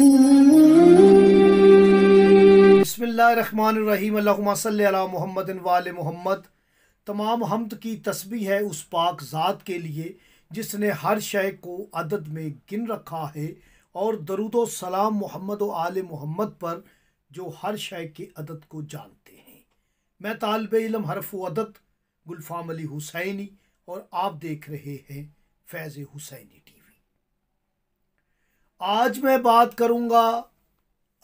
बसमिल्ल मोहम्मद वाल मोहम्मद तमाम हमद की तस्बी है उस पाक ज़ात के लिए जिसने हर शय को अदद में गिन रखा है और दरुद सलाम मोहम्मद आल मोहम्मद पर जो हर शय के अदद को जानते हैं मैं तालब इलम हरफ अदत गुलफाम अली हुसैनी और आप देख रहे हैं फैज़ हुसैनी आज मैं बात करूँगा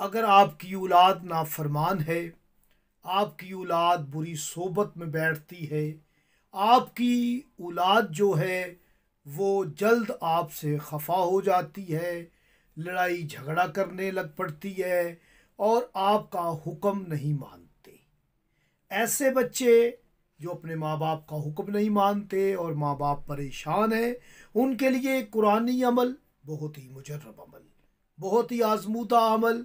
अगर आपकी औलाद नाफरमान है आपकी औलाद बुरी सोबत में बैठती है आपकी औलाद जो है वो जल्द आपसे खफा हो जाती है लड़ाई झगड़ा करने लग पड़ती है और आपका हुक्म नहीं मानते ऐसे बच्चे जो अपने माँ बाप का हुक्म नहीं मानते और माँ बाप परेशान हैं उनके लिए कुरानी अमल बहुत ही मुजरब अमल बहुत ही आजमूदा अमल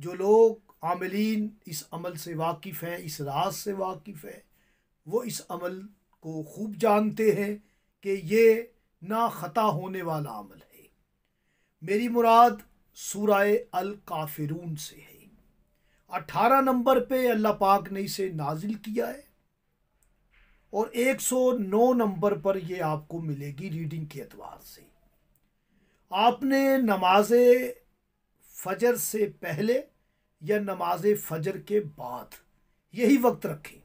जो लोग आमलिन इस अमल से वाकिफ़ हैं इस राज से वाकिफ़ हैं वो इस अमल को खूब जानते हैं कि ये ना ख़ता होने वाला अमल है मेरी मुराद सूरह अल काफिरून से है अठारह नंबर पे अल्लाह पाक ने इसे नाजिल किया है और 109 नंबर पर ये आपको मिलेगी रीडिंग के अतवार से आपने नमाज फजर से पहले या नमाज फजर के बाद यही वक्त रखें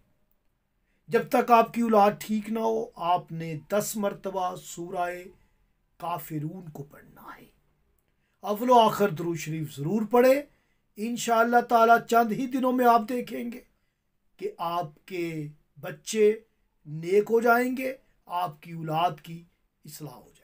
जब तक आपकी औलाद ठीक ना हो आपने दस मरतबा सूराए काफिरून को पढ़ना है अवलो आखिर दरू शरीफ ज़रूर पढ़े इन ताला चंद ही दिनों में आप देखेंगे कि आपके बच्चे नेक हो जाएंगे आपकी औलाद की इसलाह हो जाए